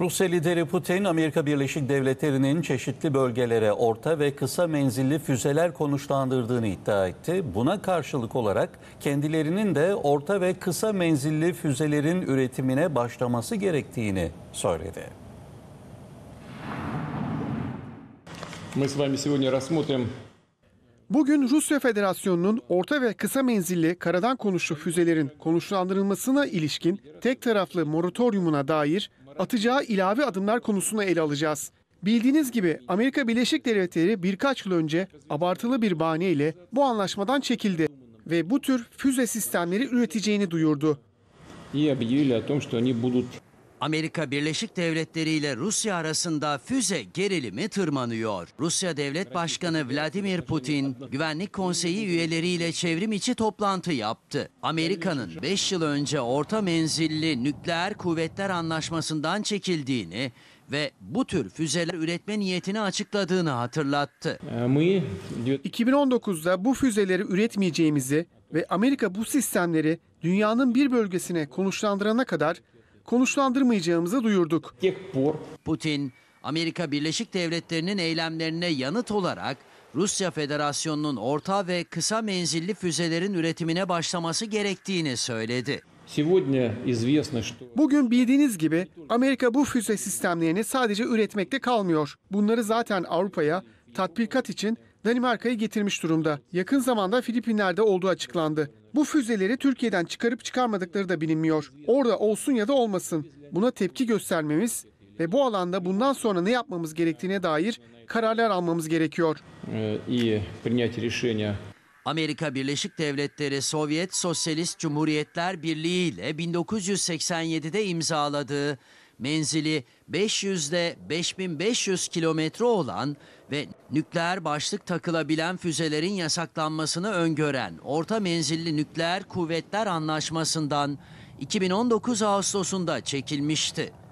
Rusya lideri Putin, Amerika Birleşik Devletleri'nin çeşitli bölgelere orta ve kısa menzilli füzeler konuşlandırdığını iddia etti. Buna karşılık olarak kendilerinin de orta ve kısa menzilli füzelerin üretimine başlaması gerektiğini söyledi. Bugün Rusya Federasyonu'nun orta ve kısa menzilli karadan konuşlu füzelerin konuşlandırılmasına ilişkin tek taraflı moratoriumuna dair atacağı ilave adımlar konusunu ele alacağız. Bildiğiniz gibi Amerika Birleşik Devletleri birkaç yıl önce abartılı bir bahaneyle bu anlaşmadan çekildi ve bu tür füze sistemleri üreteceğini duyurdu. Amerika Birleşik Devletleri ile Rusya arasında füze gerilimi tırmanıyor. Rusya Devlet Başkanı Vladimir Putin, Güvenlik Konseyi üyeleriyle çevrim içi toplantı yaptı. Amerika'nın 5 yıl önce orta menzilli nükleer kuvvetler anlaşmasından çekildiğini ve bu tür füzeler üretme niyetini açıkladığını hatırlattı. 2019'da bu füzeleri üretmeyeceğimizi ve Amerika bu sistemleri dünyanın bir bölgesine konuşlandırana kadar konuşlandırmayacağımızı duyurduk. Putin, Amerika Birleşik Devletleri'nin eylemlerine yanıt olarak Rusya Federasyonu'nun orta ve kısa menzilli füzelerin üretimine başlaması gerektiğini söyledi. Bugün bildiğiniz gibi Amerika bu füze sistemlerini sadece üretmekte kalmıyor. Bunları zaten Avrupa'ya tatbikat için Danimarka'yı getirmiş durumda. Yakın zamanda Filipinler'de olduğu açıklandı. Bu füzeleri Türkiye'den çıkarıp çıkarmadıkları da bilinmiyor. Orada olsun ya da olmasın. Buna tepki göstermemiz ve bu alanda bundan sonra ne yapmamız gerektiğine dair kararlar almamız gerekiyor. Ee, Amerika Birleşik Devletleri Sovyet Sosyalist Cumhuriyetler Birliği ile 1987'de imzaladığı menzili 500'de 5500 kilometre olan ve nükleer başlık takılabilen füzelerin yasaklanmasını öngören Orta Menzilli Nükleer Kuvvetler Anlaşması'ndan 2019 Ağustos'unda çekilmişti.